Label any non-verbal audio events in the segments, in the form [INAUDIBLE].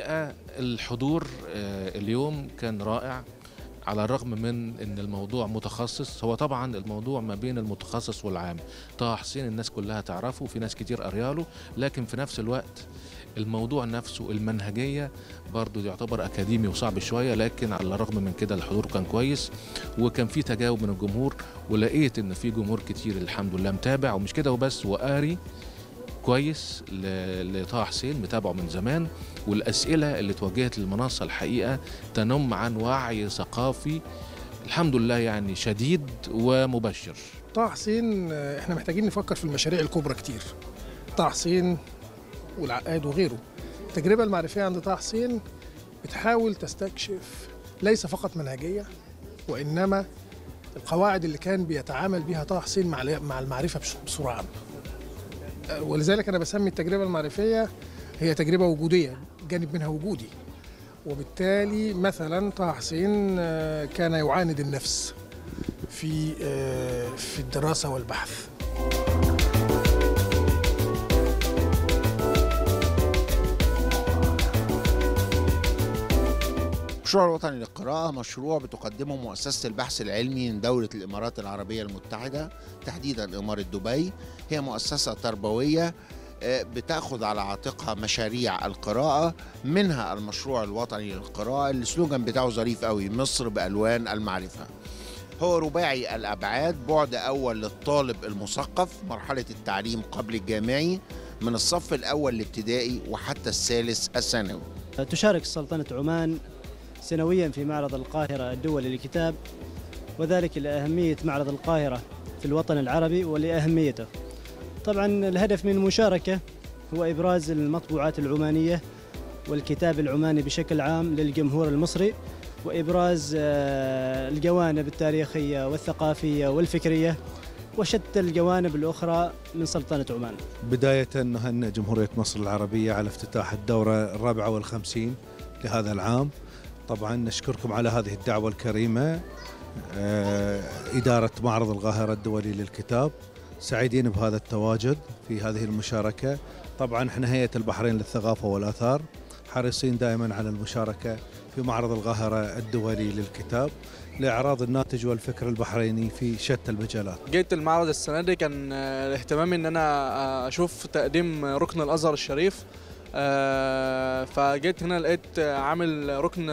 الحقيقة الحضور آه، اليوم كان رائع على الرغم من ان الموضوع متخصص هو طبعا الموضوع ما بين المتخصص والعام طه حسين الناس كلها تعرفه وفي ناس كتير قرياله لكن في نفس الوقت الموضوع نفسه المنهجية برضو يعتبر أكاديمي وصعب شوية لكن على الرغم من كده الحضور كان كويس وكان في تجاوب من الجمهور ولقيت إن في جمهور كتير الحمد لله متابع ومش كده وبس وقاري كويس لطه حسين متابعه من زمان والاسئله اللي اتوجهت للمنصه الحقيقه تنم عن وعي ثقافي الحمد لله يعني شديد ومبشر طه حسين احنا محتاجين نفكر في المشاريع الكبرى كتير طه حسين والعقاد وغيره التجربه المعرفيه عند طه حسين بتحاول تستكشف ليس فقط منهجيه وانما القواعد اللي كان بيتعامل بيها طه حسين مع المعرفه بسرعه ولذلك انا بسمي التجربه المعرفيه هي تجربه وجوديه جانب منها وجودي وبالتالي مثلا طه حسين آه، كان يعاند النفس في آه، في الدراسه والبحث المشروع الوطني للقراءة مشروع بتقدمه مؤسسة البحث العلمي من دولة الإمارات العربية المتحدة تحديدا إمارة دبي هي مؤسسة تربوية آه، بتاخذ على عاتقها مشاريع القراءة منها المشروع الوطني للقراءة السلوجان بتاعه ظريف قوي مصر بألوان المعرفة هو رباعي الأبعاد بعد أول للطالب المثقف مرحلة التعليم قبل الجامعي من الصف الأول الابتدائي وحتى الثالث الثانوي تشارك سلطنة عمان سنويا في معرض القاهرة الدولي للكتاب وذلك لأهمية معرض القاهرة في الوطن العربي ولأهميته طبعا الهدف من المشاركة هو إبراز المطبوعات العمانية والكتاب العماني بشكل عام للجمهور المصري وإبراز آه، الجوانب التاريخية والثقافية والفكرية وشتى الجوانب الأخرى من سلطنة عمان بداية نهنئ جمهورية مصر العربية على افتتاح الدورة الرابعة والخمسين لهذا العام طبعا نشكركم على هذه الدعوة الكريمة آه، إدارة معرض القاهرة الدولي للكتاب سعيدين بهذا التواجد في هذه المشاركة طبعا احنا هيئة البحرين للثقافة والآثار حريصين دائما على المشاركة في معرض القاهرة الدولي للكتاب لإعراض الناتج والفكر البحريني في شتى المجالات. جيت المعرض السنة دي كان آه، اهتمامي إن أنا آه، أشوف تقديم ركن الأزهر الشريف آه، فجيت هنا لقيت عامل ركن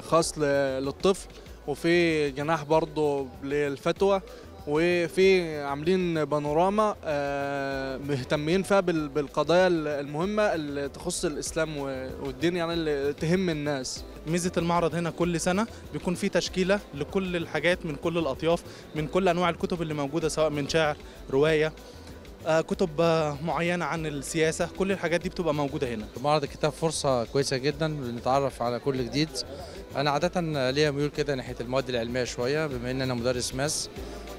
خاص للطفل وفي جناح برضه للفتوى وفي عاملين بانوراما آه، مهتمين فيها بالقضايا المهمه اللي تخص الاسلام والدين يعني اللي تهم الناس ميزه المعرض هنا كل سنه بيكون في تشكيله لكل الحاجات من كل الاطياف من كل انواع الكتب اللي موجوده سواء من شعر روايه آه، كتب آه، معينه عن السياسه كل الحاجات دي بتبقى موجوده هنا معرض الكتاب فرصه كويسه جدا نتعرف على كل جديد انا عاده ليا ميول كده ناحيه المواد العلميه شويه بما ان انا مدرس ماس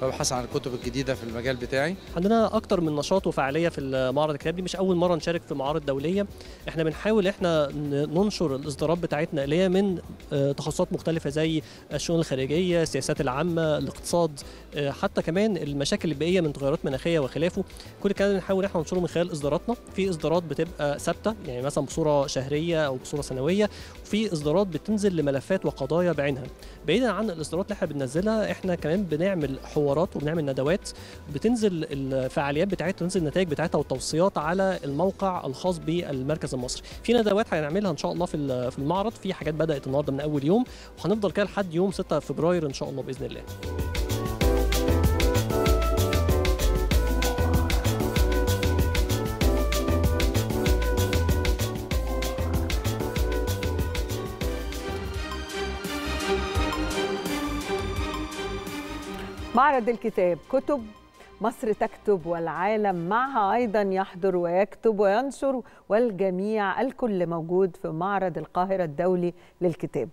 ببحث عن الكتب الجديده في المجال بتاعي عندنا اكتر من نشاط وفعاليه في معرض الكتاب دي مش اول مره نشارك في معارض دوليه احنا بنحاول احنا ننشر الاصدارات بتاعتنا اللي هي من آه، تخصصات مختلفه زي الشؤون الخارجيه السياسات العامه الاقتصاد آه، حتى كمان المشاكل البيئيه من تغيرات مناخيه وخلافه كل الكلام ده بنحاول احنا ننشره من خلال اصداراتنا في اصدارات بتبقى ثابته يعني مثلا بصوره شهريه او بصوره سنويه وفي اصدارات بتنزل لملفات وقضايا بعينها بعيدا عن الاصدارات اللي احنا بننزلها احنا كمان بنعمل حوارات وبنعمل ندوات بتنزل الفعاليات بتاعتها تنزل النتائج بتاعتها والتوصيات على الموقع الخاص بالمركز المصري في ندوات هنعملها ان شاء الله في في المعرض في حاجات بدات النهارده من اول يوم وهنفضل كده لحد يوم 6 فبراير ان شاء الله باذن الله معرض الكتاب كتب مصر تكتب والعالم معها أيضا يحضر ويكتب وينشر والجميع الكل موجود في معرض القاهرة الدولي للكتاب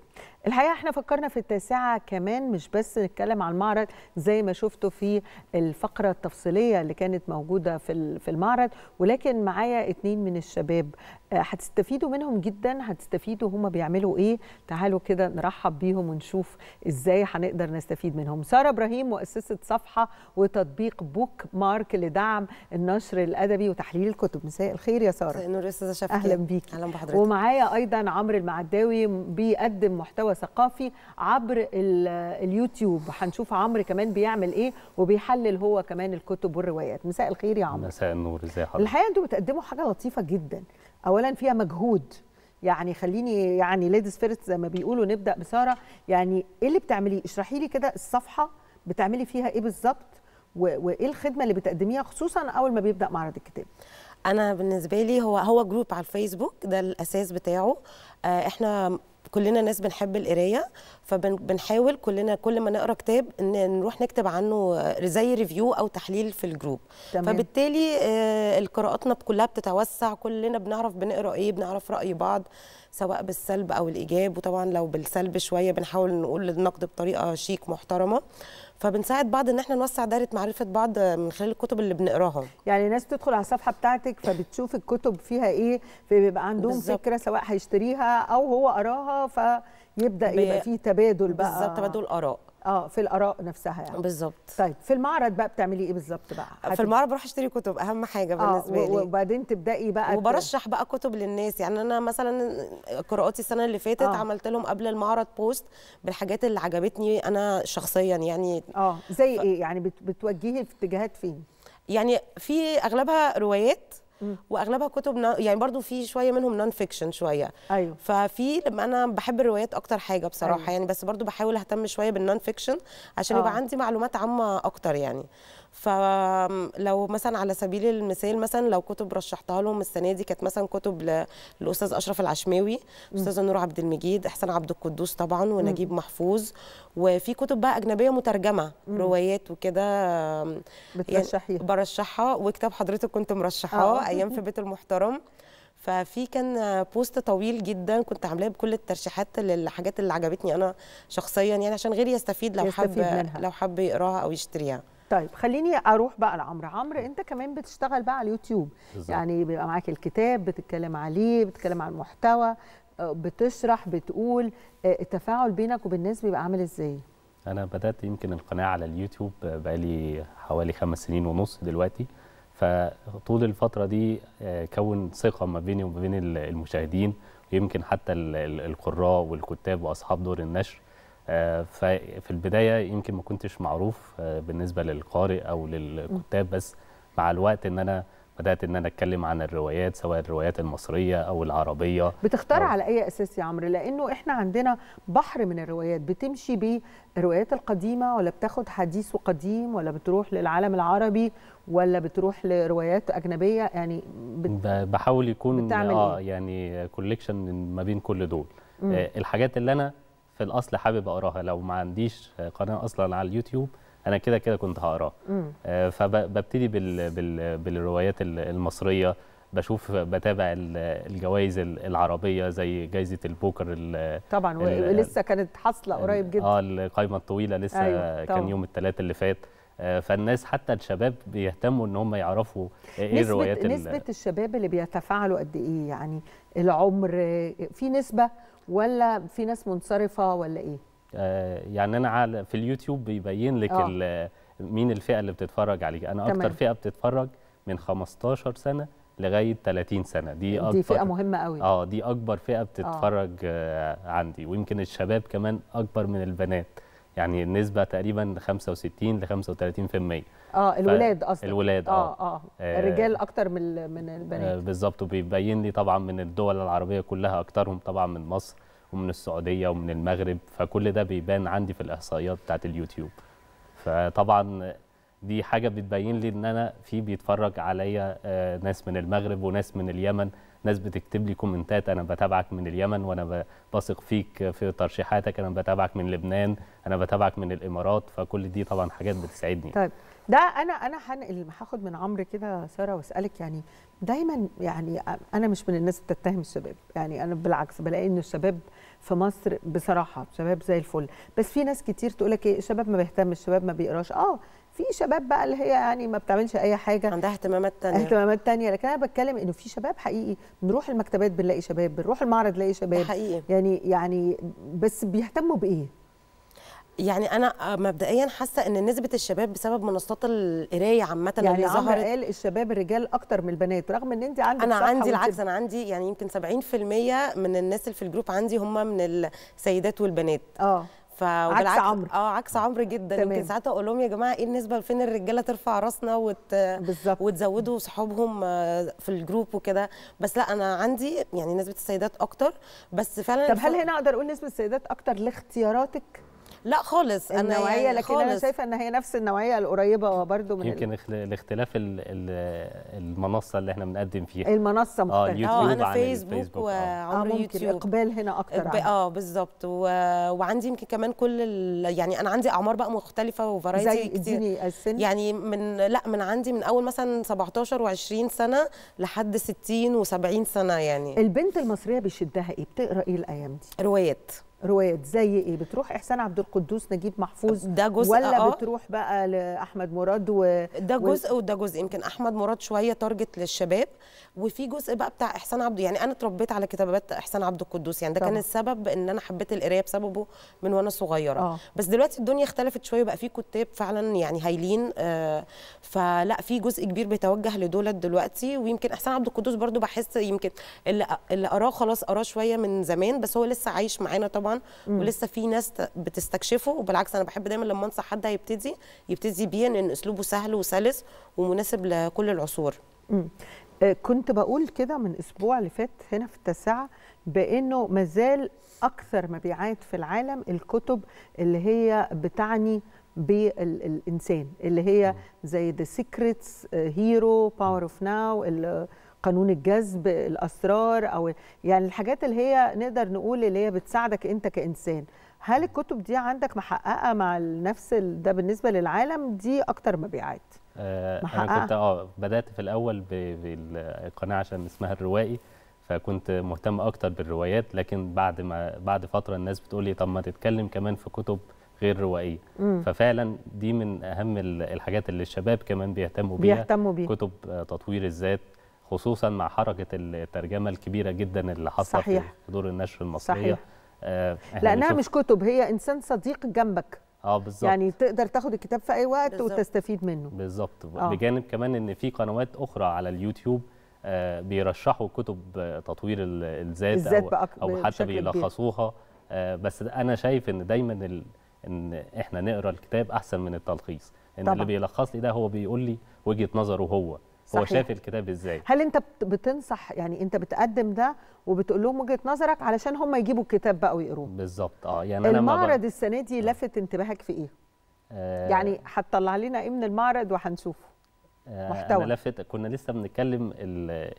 الحقيقه احنا فكرنا في التاسعه كمان مش بس نتكلم عن المعرض زي ما شفتوا في الفقره التفصيليه اللي كانت موجوده في في المعرض ولكن معايا اتنين من الشباب آه، هتستفيدوا منهم جدا هتستفيدوا هما بيعملوا ايه تعالوا كده نرحب بيهم ونشوف ازاي هنقدر نستفيد منهم ساره ابراهيم مؤسسه صفحه وتطبيق بوك مارك لدعم النشر الادبي وتحليل الكتب مساء الخير يا ساره مساء النور يا استاذه اهلا بيكي اهلا بحضرتك ومعايا ايضا عمرو المعداوي بيقدم محتوى ثقافي عبر اليوتيوب هنشوف عمرو كمان بيعمل ايه وبيحلل هو كمان الكتب والروايات مساء الخير يا عمرو مساء النور ازي حضرتك الحقيقه انتوا بتقدموا حاجه لطيفه جدا اولا فيها مجهود يعني خليني يعني ليديز فيرست زي ما بيقولوا نبدا بساره يعني ايه اللي بتعمليه اشرحي لي كده الصفحه بتعملي فيها ايه بالظبط وايه الخدمه اللي بتقدميها خصوصا اول ما بيبدا معرض الكتاب انا بالنسبه لي هو هو جروب على الفيسبوك ده الاساس بتاعه آه، احنا كلنا ناس بنحب القرايه فبنحاول كلنا كل ما نقرا كتاب ان نروح نكتب عنه آه، زي ريفيو او تحليل في الجروب تمام. فبالتالي آه، القراءاتنا كلها بتتوسع كلنا بنعرف بنقرا ايه بنعرف راي بعض سواء بالسلب او الايجاب وطبعا لو بالسلب شويه بنحاول نقول النقد بطريقه شيك محترمه فبنساعد بعض ان احنا نوسع دايره معرفه بعض من خلال الكتب اللي بنقراها يعني ناس تدخل على الصفحه بتاعتك فبتشوف الكتب فيها ايه فبيبقى عندهم بالزبط. فكره سواء هيشتريها او هو قراها فيبدا يبقى في تبادل بقى بالظبط تبادل اراء اه في الاراء نفسها يعني بالظبط طيب في المعرض بقى بتعملي ايه بالظبط بقى في المعرض بروح اشتري كتب اهم حاجه آه، بالنسبه آه لي وبعدين تبداي بقى وبرشح بقى كتب للناس يعني انا مثلا قراءاتي السنه اللي فاتت آه. عملت لهم قبل المعرض بوست بالحاجات اللي عجبتني انا شخصيا يعني اه زي ف... ايه يعني بتوجهي في اتجاهات فين يعني في اغلبها روايات واغلبها كتب يعني برضو في شويه منهم نون فيكشن شويه ايوه ففي لما انا بحب الروايات اكتر حاجه بصراحه أيوة. يعني بس برضو بحاول اهتم شويه بالنون فيكشن عشان يبقى آه. عندي معلومات عامه اكتر يعني فلو مثلا على سبيل المثال مثلا لو كتب رشحتها لهم السنه دي كانت مثلا كتب للاستاذ اشرف العشماوي استاذ نور عبد المجيد احسان عبد القدوس طبعا ونجيب م. محفوظ وفي كتب بقى اجنبيه مترجمه م. روايات وكده يعني بترشحيها يعني برشحها وكتاب حضرتك كنت مرشحاه آه. ايام في بيت المحترم ففي كان بوست طويل جدا كنت عاملاه بكل الترشيحات للحاجات اللي عجبتني انا شخصيا يعني عشان غيري يستفيد لو حب منها. لو حب يقراها او يشتريها طيب خليني اروح بقى لعمرو عمرو انت كمان بتشتغل بقى على اليوتيوب بالزبط. يعني بيبقى معاك الكتاب بتتكلم عليه بتتكلم عن المحتوى آه، بتشرح بتقول آه، التفاعل بينك وبين الناس بيبقى عامل ازاي انا بدات يمكن القناه على اليوتيوب بقى لي حوالي خمس سنين ونص دلوقتي فطول الفتره دي آه، كون ثقه ما بيني وما بين المشاهدين ويمكن حتى القراء والكتاب واصحاب دور النشر آه، ففي البدايه يمكن ما كنتش معروف آه، بالنسبه للقارئ او للكتاب بس مع الوقت ان انا بدات ان انا اتكلم عن الروايات سواء الروايات المصريه او العربيه بتختار أو... على اي اساس يا عمرو لانه احنا عندنا بحر من الروايات بتمشي بالروايات القديمه ولا بتاخد حديث وقديم ولا بتروح للعالم العربي ولا بتروح لروايات اجنبيه يعني بت... بحاول يكون اه إيه؟ يعني كوليكشن ما بين كل دول م. آه، الحاجات اللي انا في الاصل حابب اقراها لو ما عنديش قناه اصلا على اليوتيوب انا كده كده كنت هقراه آه، فببتدي بال بال بالروايات المصريه بشوف بتابع الجوائز العربيه زي جائزه البوكر طبعا ولسه كانت حاصله قريب جدا اه القائمه الطويله لسه أيوة كان يوم الثلاث اللي فات آه، فالناس حتى الشباب بيهتموا ان هم يعرفوا آه، ايه نسبة الروايات نسبه الشباب اللي بيتفاعلوا قد ايه يعني العمر في نسبه ولا في ناس منصرفه ولا ايه آه، يعني انا في اليوتيوب بيبين لك آه. مين الفئه اللي بتتفرج عليك انا اكتر تمام. فئه بتتفرج من 15 سنه لغايه 30 سنه دي اكبر دي فئه مهمه قوي اه دي اكبر فئه بتتفرج آه. آه. عندي ويمكن الشباب كمان اكبر من البنات يعني النسبه تقريبا 65 ل 35% اه الولاد اصلا الولاد اه اه, آه الرجال اكتر من من البنات آه بالظبط وبيبين لي طبعا من الدول العربيه كلها اكترهم طبعا من مصر ومن السعوديه ومن المغرب فكل ده بيبان عندي في الاحصائيات بتاعت اليوتيوب فطبعا دي حاجه بتبين لي ان انا في بيتفرج عليا آه، ناس من المغرب وناس من اليمن ناس بتكتب لي كومنتات انا بتابعك من اليمن وانا بثق فيك في ترشيحاتك انا بتابعك من لبنان انا بتابعك من الامارات فكل دي طبعا حاجات بتسعدني طيب. ده انا انا هنقل هاخد من عمرو كده ساره واسالك يعني دايما يعني انا مش من الناس اللي بتتهم الشباب يعني انا بالعكس بلاقي ان الشباب في مصر بصراحه شباب زي الفل بس في ناس كتير تقول لك ايه الشباب ما بيهتمش الشباب ما بيقراش اه في شباب بقى اللي هي يعني ما بتعملش اي حاجه عندها اهتمامات تانية اهتمامات تانية لكن انا بتكلم انه في شباب حقيقي بنروح المكتبات بنلاقي شباب بنروح المعرض نلاقي شباب حقيقي يعني يعني بس بيهتموا بايه يعني انا آه، مبدئيا حاسه ان نسبه الشباب بسبب منصات القرايه عامه يعني اللي ظهرت قال الشباب الرجال اكتر من البنات رغم ان انت عندك انا عندي العكس انا عندي يعني يمكن 70% من الناس اللي في الجروب عندي هم من السيدات والبنات اه ف عكس عمرو اه عكس عمرو جدا تمام. يمكن ساعات اقول لهم يا جماعه ايه النسبه فين الرجاله ترفع راسنا وت... بالزبط. وتزودوا صحابهم آه، في الجروب وكده بس لا انا عندي يعني نسبه السيدات اكتر بس فعلا طب هل هنا اقدر اقول نسبه السيدات اكتر لاختياراتك لا خالص انا النوعيه يعني لكن خالص. انا شايفه ان هي نفس النوعيه القريبه وبرده من يمكن الاختلاف المنصه اللي احنا بنقدم فيها المنصه آه، مختلفه اه اليوتيوب انا عن فيسبوك, الفيسبوك وعمر آه, آه، يوتيوب اقبال هنا اكتر آه. اه بالظبط و... وعندي يمكن كمان كل ال... يعني انا عندي اعمار بقى مختلفه وفرايتي كتير السن يعني من لا من عندي من اول مثلا 17 و20 سنه لحد 60 و70 سنه يعني البنت المصريه بيشدها ايه بتقرا ايه الايام دي روايات روايات زي ايه بتروح احسان عبد القدوس نجيب محفوظ ده جزء ولا آه. بتروح بقى لاحمد مراد و... ده جزء و... وده جزء يمكن احمد مراد شويه تارجت للشباب وفي جزء بقى بتاع احسان عبد يعني انا اتربيت على كتابات احسان عبد القدوس يعني ده طبعا. كان السبب ان انا حبيت القرايه بسببه من وانا صغيره آه. بس دلوقتي الدنيا اختلفت شويه بقى في كتاب فعلا يعني هايلين آه فلا في جزء كبير بيتوجه لدولت دلوقتي ويمكن احسان عبد القدوس برده بحس يمكن اللي, اللي اراه خلاص اراه شويه من زمان بس هو لسه عايش معانا طبعا طبعا مم. ولسه في ناس بتستكشفه وبالعكس انا بحب دايما لما انصح حد هيبتدي يبتدي بيه لان اسلوبه سهل وسلس ومناسب لكل العصور مم. آه، كنت بقول كده من اسبوع اللي فات هنا في التاسعه بانه مازال اكثر مبيعات في العالم الكتب اللي هي بتعني بالانسان اللي هي زي ذا سيكريتس هيرو باور اوف ناو قانون الجذب الاسرار او يعني الحاجات اللي هي نقدر نقول اللي هي بتساعدك انت كانسان هل الكتب دي عندك محققه مع نفس ده بالنسبه للعالم دي اكتر مبيعات آه، محققة. انا كنت اه بدات في الاول بالقناه عشان اسمها الروائي فكنت مهتم اكتر بالروايات لكن بعد ما بعد فتره الناس بتقول لي طب ما تتكلم كمان في كتب غير روائيه مم. ففعلا دي من اهم الحاجات اللي الشباب كمان بيهتموا بيها بيهتموا بيها كتب تطوير الذات خصوصا مع حركه الترجمه الكبيره جدا اللي حصلت في دور النشر المصريه صحيح. آه لانها مش كتب هي انسان صديق جنبك اه بالظبط يعني تقدر تاخد الكتاب في اي وقت بالزبط. وتستفيد منه بالظبط آه. بجانب كمان ان في قنوات اخرى على اليوتيوب آه بيرشحوا كتب تطوير الذات او, أو حتى بيلخصوها آه بس انا شايف ان دايما ال... ان احنا نقرا الكتاب احسن من التلخيص ان طبعا. اللي بيلخص لي ده هو بيقول لي وجهه نظره هو هو شاف الكتاب ازاي هل انت بتنصح يعني انت بتقدم ده وبتقول لهم وجهه نظرك علشان هم يجيبوا الكتاب بقى ويقروه بالظبط اه يعني انا المعرض السنه دي آه. لفت انتباهك في ايه آه يعني هتطلع لنا ايه من المعرض وهنشوفه آه، محتوى انا لفت كنا لسه بنتكلم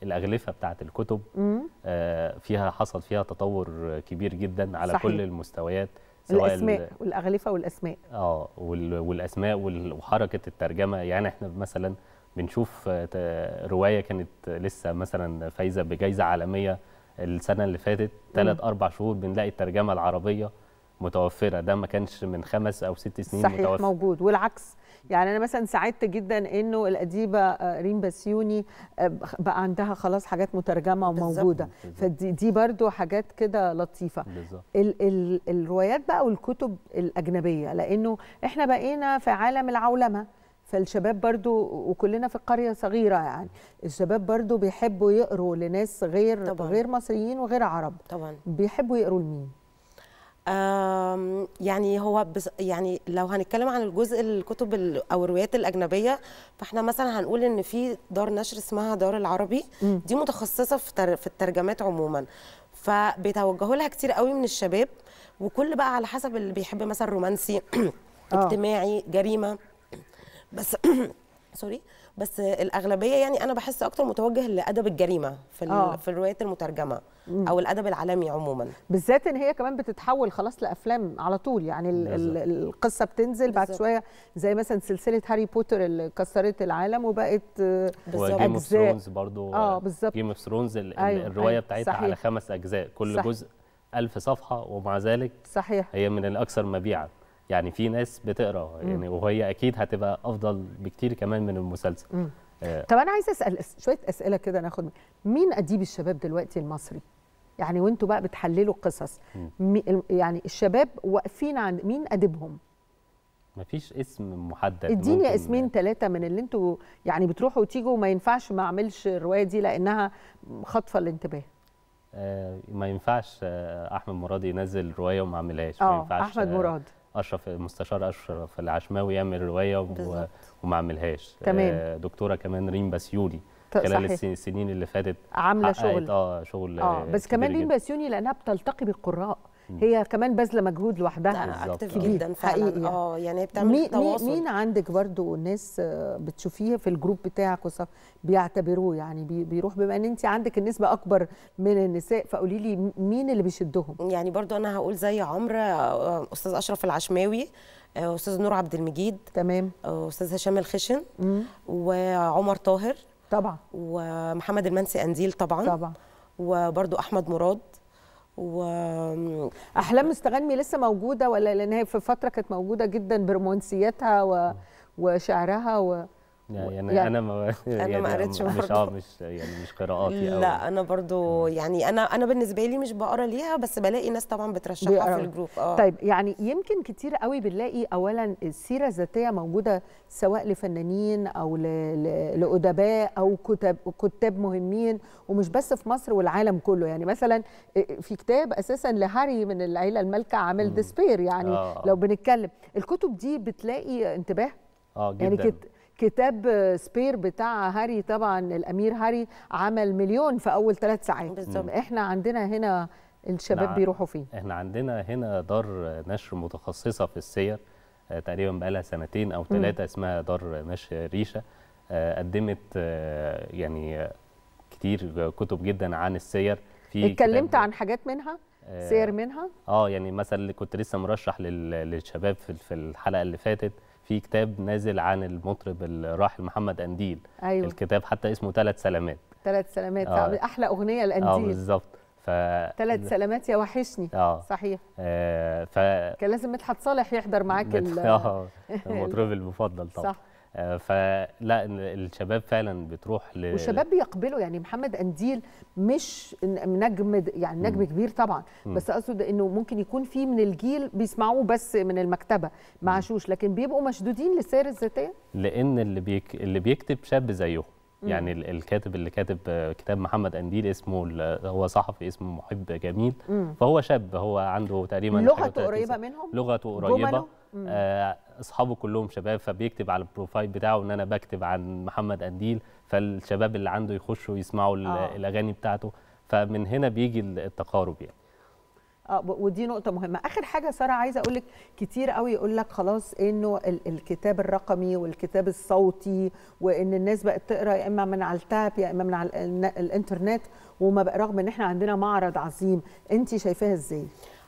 الاغلفه بتاعه الكتب آه فيها حصل فيها تطور كبير جدا على صحيح. كل المستويات سواء الاسماء والاغلفه والاسماء اه والاسماء وحركه الترجمه يعني احنا مثلا بنشوف آه، روايه كانت لسه مثلا فايزه بجائزه عالميه السنه اللي فاتت ثلاث اربع شهور بنلاقي الترجمه العربيه متوفره ده ما كانش من خمس او ست سنين صحيح متوفر. موجود والعكس يعني انا مثلا سعدت جدا انه الاديبه آه، ريم بسيوني آه، بقى عندها خلاص حاجات مترجمه وموجوده فدي دي برده حاجات كده لطيفه ال ال الروايات بقى والكتب الاجنبيه لانه احنا بقينا في عالم العولمه فالشباب برضو وكلنا في القريه صغيره يعني الشباب برضو بيحبوا يقروا لناس غير طبعًا. غير مصريين وغير عرب طبعا بيحبوا يقروا لمين يعني هو بس يعني لو هنتكلم عن الجزء الكتب او الروايات الاجنبيه فاحنا مثلا هنقول ان في دار نشر اسمها دار العربي دي متخصصه في في الترجمات عموما فبيتوجهوا لها كتير قوي من الشباب وكل بقى على حسب اللي بيحب مثلا رومانسي آه. اجتماعي جريمه بس [COUGHS] سوري بس الاغلبيه يعني انا بحس اكتر متوجه لادب الجريمه في آه. في الروايات المترجمه مم. او الادب العالمي عموما بالذات ان هي كمان بتتحول خلاص لافلام على طول يعني ال القصه بتنزل بالزبط. بعد شويه زي مثلا سلسله هاري بوتر اللي كسرت العالم وبقت آه، جيم اوف ثرونز برضه اه بالظبط جيم اوف ثرونز أيوه، الروايه أيوه، بتاعتها صحيح. على خمس اجزاء كل صحيح. جزء ألف صفحه ومع ذلك صحيح هي من الاكثر مبيعا يعني في ناس بتقرا يعني وهي اكيد هتبقى افضل بكتير كمان من المسلسل آه طب انا عايزه اسال شويه اسئله كده ناخد مين اديب الشباب دلوقتي المصري يعني وانتوا بقى بتحللوا قصص يعني الشباب واقفين عند مين اديبهم مفيش اسم محدد اديني اسمين ثلاثه من اللي انتوا يعني بتروحوا وتيجوا ما ينفعش ما اعملش الروايه دي لانها خاطفه الانتباه آه ما ينفعش آه احمد مراد ينزل روايه وما اعملهاش ما آه، ينفعش احمد مراد اشرف المستشار اشرف العشماوي يعمل روايه وما عملهاش تمام آه، دكتوره كمان ريم بسيولي خلال صحيح. السنين اللي فاتت عامله شغل اه شغل اه, آه، بس كمان ريم بسيوني لانها بتلتقي بالقراء هي كمان باذله مجهود لوحدها اكتف جدا فعلا يعني. اه يعني بتعمل مين تواصل مين عندك برضو ناس آه، بتشوفيها في الجروب بتاعك بيعتبروه يعني بيروح بما ان انت عندك النسبه اكبر من النساء فقولي لي مين اللي بيشدهم يعني برضو انا هقول زي عمرو آه، استاذ اشرف العشماوي آه، استاذ نور عبد المجيد تمام استاذ هشام الخشن مم. وعمر طاهر طبعا ومحمد المنسي انديل طبعا طبعا وبرده احمد مراد واحلام مستغني لسه موجوده ولا لان هي في فتره كانت موجوده جدا برومانسيتها و... وشعرها و... يعني, يعني انا ما يعني انا ما يعني قريتش مش اه مش يعني مش قراءاتي لا انا برضو يعني انا انا بالنسبه لي مش بقرا ليها بس بلاقي ناس طبعا بترشحها في الجروب اه طيب يعني يمكن كتير قوي بنلاقي اولا السيره الذاتيه موجوده سواء لفنانين او لادباء او كتاب كتاب مهمين ومش بس في مصر والعالم كله يعني مثلا في كتاب اساسا لهاري من العيله المالكه عامل ديسبير يعني آه. لو بنتكلم الكتب دي بتلاقي انتباه اه يعني جدا يعني كت... كتاب سبير بتاع هاري طبعا الامير هاري عمل مليون في اول ثلاث ساعات بالظبط احنا عندنا هنا الشباب نعم. بيروحوا فين احنا عندنا هنا دار نشر متخصصه في السير آه، تقريبا بقالها سنتين او ثلاثه اسمها دار نشر ريشه آه، قدمت آه، يعني كتير كتب جدا عن السير في اتكلمت عن حاجات منها سير منها اه يعني مثلا كنت لسه مرشح للشباب في الحلقه اللي فاتت في كتاب نازل عن المطرب الراحل محمد قنديل أيوة. الكتاب حتى اسمه ثلاث سلامات ثلاث سلامات آه. احلى اغنيه لقنديل اه بالظبط ف... ثلاث سلامات يا وحشني آه. صحيح آه ف... كان لازم مدحت صالح يحضر معاك بت... ال... [LAUGHS] آه. المطرب المفضل طبعا صح آه، فلا الشباب فعلا بتروح ل... والشباب بيقبلوا يعني محمد انديل مش نجم يعني نجم م. كبير طبعا م. بس اقصد انه ممكن يكون في من الجيل بيسمعوه بس من المكتبه مع م. شوش لكن بيبقوا مشدودين للسير الذاتيه لان اللي بيك... اللي بيكتب شاب زيهم يعني الكاتب اللي كاتب كتاب محمد انديل اسمه هو صحفي اسمه محب جميل فهو شاب هو عنده تقريبا لغته قريبه منهم لغته قريبه آه، اصحابه كلهم شباب فبيكتب على البروفايل بتاعه ان انا بكتب عن محمد قنديل فالشباب اللي عنده يخشوا يسمعوا آه. الاغاني بتاعته فمن هنا بيجي التقارب يعني اه ودي نقطه مهمه اخر حاجه ساره عايزه اقول لك كتير قوي يقول لك خلاص انه الكتاب الرقمي والكتاب الصوتي وان الناس بقت تقرا يا اما من على التاب يا اما من على الانترنت وما بقى رغم ان احنا عندنا معرض عظيم انت شايفاها ازاي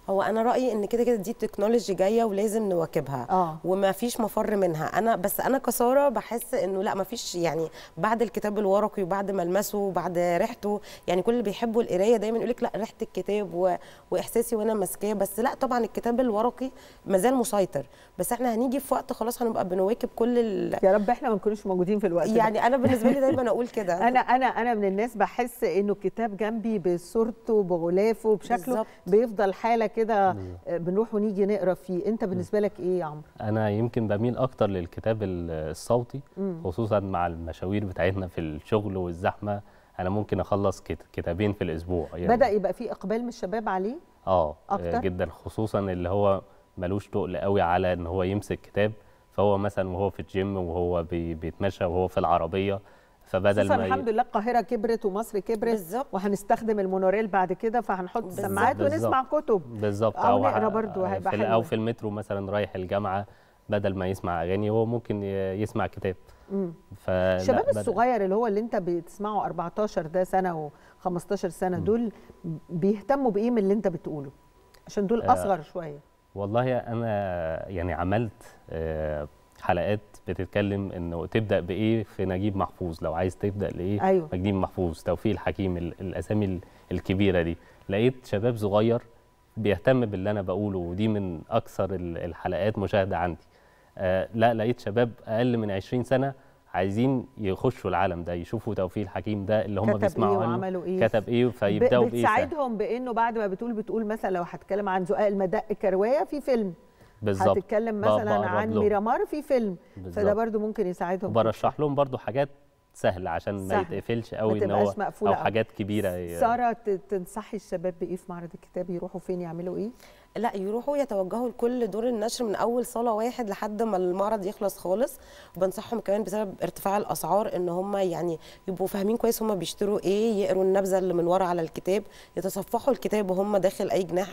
هو انا رايي ان كده كده دي تكنولوجي جايه ولازم نواكبها آه. وما فيش مفر منها انا بس انا كساره بحس انه لا ما فيش يعني بعد الكتاب الورقي وبعد ملمسه وبعد ريحته يعني كل اللي بيحبوا القرايه دايما يقول لك لا ريحه الكتاب و... واحساسي وانا ماسكاه بس لا طبعا الكتاب الورقي مازال مسيطر بس احنا هنيجي في وقت خلاص هنبقى بنواكب كل ال... يا رب احنا ما نكونش موجودين في الوقت يعني ده. انا بالنسبه لي دايما اقول كده [LAUGHS] انا انا انا من الناس بحس انه الكتاب جنبي بصورته بغلافه بشكله بالزبط. بيفضل حاله كده آه، بنروح ونيجي نقرا فيه انت بالنسبه لك ايه يا عمرو انا يمكن بميل اكتر للكتاب الصوتي خصوصا مع المشاوير بتاعتنا في الشغل والزحمه انا ممكن اخلص كتابين في الاسبوع يعني بدا يبقى في اقبال من الشباب عليه آه،, اه أكتر؟ جدا خصوصا اللي هو ملوش تقل قوي على ان هو يمسك كتاب فهو مثلا وهو في الجيم وهو بيتمشى وهو في العربيه فبدل ما الحمد لله القاهره كبرت ومصر كبرت بالزبط. وهنستخدم المونوريل بعد كده فهنحط سماعات ونسمع كتب بالظبط او نقرا برضو هيبقى حلو او في المترو مثلا رايح الجامعه بدل ما يسمع اغاني هو ممكن يسمع كتاب الشباب الصغير اللي هو اللي انت بتسمعه 14 ده سنه و15 سنه دول بيهتموا بايه من اللي انت بتقوله عشان دول آه، اصغر شويه والله انا يعني عملت آه، حلقات بتتكلم انه تبدا بايه في نجيب محفوظ لو عايز تبدا لايه أيوة. نجيب محفوظ توفيق الحكيم الاسامي الكبيره دي لقيت شباب صغير بيهتم باللي انا بقوله ودي من اكثر الحلقات مشاهده عندي آه لا لقيت شباب اقل من 20 سنه عايزين يخشوا العالم ده يشوفوا توفيق الحكيم ده اللي هم إيه بيسمعوا إيه عنه إيه؟ كتب ايه فيبداوا بايه بتساعدهم بانه بعد ما بتقول بتقول مثلا لو هتكلم عن زقاق المدق كروايه في فيلم بالظبط هتتكلم مثلا عن ميرامار في فيلم بالزبط. فده برضو ممكن يساعدهم برشح لهم برضو حاجات سهله عشان سهل. ما يتقفلش قوي ان هو او حاجات كبيره ساره تنصحي الشباب بايه في معرض الكتاب يروحوا فين يعملوا ايه لا يروحوا يتوجهوا لكل دور النشر من اول صاله واحد لحد ما المعرض يخلص خالص وبنصحهم كمان بسبب ارتفاع الاسعار ان هم يعني يبقوا فاهمين كويس هم بيشتروا ايه يقروا النبذه اللي من ورا على الكتاب يتصفحوا الكتاب وهم داخل اي جناح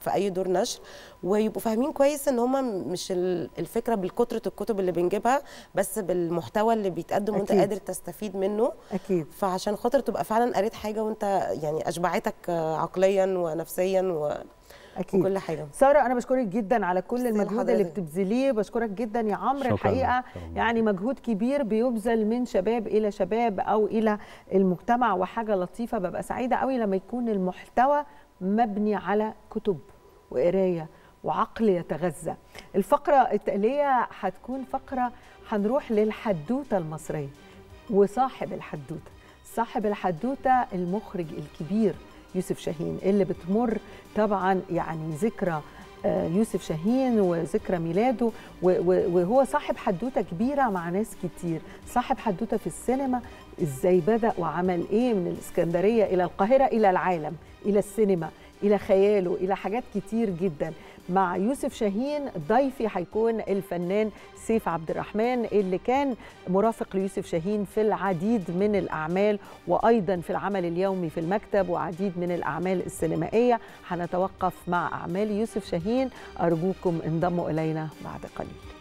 في اي دور نشر ويبقوا فاهمين كويس ان هم مش الفكره بالكتره الكتب اللي بنجيبها بس بالمحتوى اللي بيتقدم وانت قادر تستفيد منه اكيد فعشان خاطر تبقى فعلا قريت حاجه وانت يعني اشبعتك عقليا ونفسيا و... أكيد. وكل حاجه ساره انا بشكرك جدا على كل المجهود اللي بتبذليه بشكرك جدا يا عمرو الحقيقه يعني مجهود كبير بيبذل من شباب الى شباب او الى المجتمع وحاجه لطيفه ببقى سعيده قوي لما يكون المحتوى مبني على كتب وقرايه وعقل يتغذى الفقره التاليه هتكون فقره هنروح للحدوته المصريه وصاحب الحدوته صاحب الحدوته المخرج الكبير يوسف شاهين اللي بتمر طبعا يعني ذكرى آه، يوسف شاهين وذكرى ميلاده وهو صاحب حدوته كبيره مع ناس كتير صاحب حدوته في السينما ازاي بدا وعمل ايه من الاسكندريه الى القاهره الى العالم الى السينما الى خياله الى حاجات كتير جدا مع يوسف شاهين ضيفي هيكون الفنان سيف عبد الرحمن اللي كان مرافق ليوسف شاهين في العديد من الاعمال وايضا في العمل اليومي في المكتب وعديد من الاعمال السينمائيه هنتوقف مع اعمال يوسف شاهين ارجوكم انضموا الينا بعد قليل